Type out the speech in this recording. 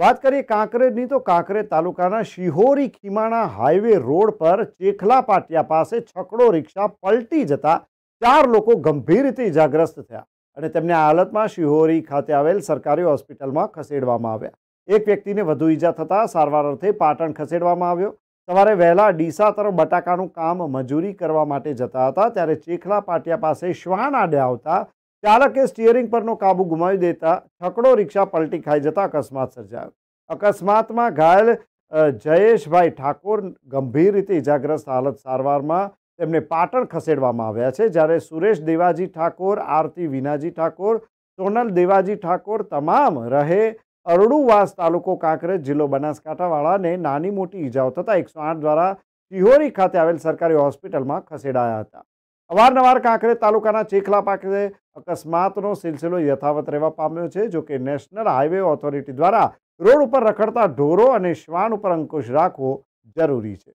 વાત કરીએ કાંકરેજની તો કાંકરેજ તાલુકાના શિહોરી ખીમાણા હાઈવે રોડ પર ચેખલા પાટિયા પાસે છકડો રિક્ષા પલટી જતા ચાર લોકો ગંભીર રીતે ઇજાગ્રસ્ત થયા અને તેમને આ હાલતમાં શિહોરી ખાતે આવેલ સરકારી હોસ્પિટલમાં ખસેડવામાં આવ્યા એક વ્યક્તિને વધુ ઈજા થતાં સારવાર અર્થે પાટણ ખસેડવામાં આવ્યો સવારે વહેલા ડીસા તરફ બટાકાનું કામ મજૂરી કરવા માટે જતા હતા ત્યારે ચેખલા પાટિયા પાસે શ્વાન આડે આવતા ચાલકે સ્ટિયરિંગ પરનો કાબુ ગુમાવી દેતા છકડો રિક્ષા પલટી ખાઈ જતા અકસ્માત સર્જાયો અકસ્માતમાં ઘાયલ જયેશભાઈ ઠાકોર ગંભીર રીતે ઇજાગ્રસ્ત હાલત સારવારમાં તેમને પાટણ ખસેડવામાં આવ્યા છે જ્યારે સુરેશ દેવાજી ઠાકોર આરતી વિનાજી ઠાકોર સોનલ દેવાજી ઠાકોર તમામ રહે અરડુવાસ તાલુકો કાંકરેજ જિલ્લો બનાસકાંઠાવાળાને નાની મોટી ઈજાઓ થતાં એકસો દ્વારા તિહોરી ખાતે આવેલ સરકારી હોસ્પિટલમાં ખસેડાયા હતા અવારનવાર કાંકરેજ તાલુકાના ચેખલા પાસે અકસ્માતનો સિલસિલો યથાવત રહેવા પામ્યો છે જો કે નેશનલ હાઈવે ઓથોરિટી દ્વારા રોડ ઉપર રખડતા ઢોરો અને શ્વાન ઉપર અંકુશ રાખવો જરૂરી છે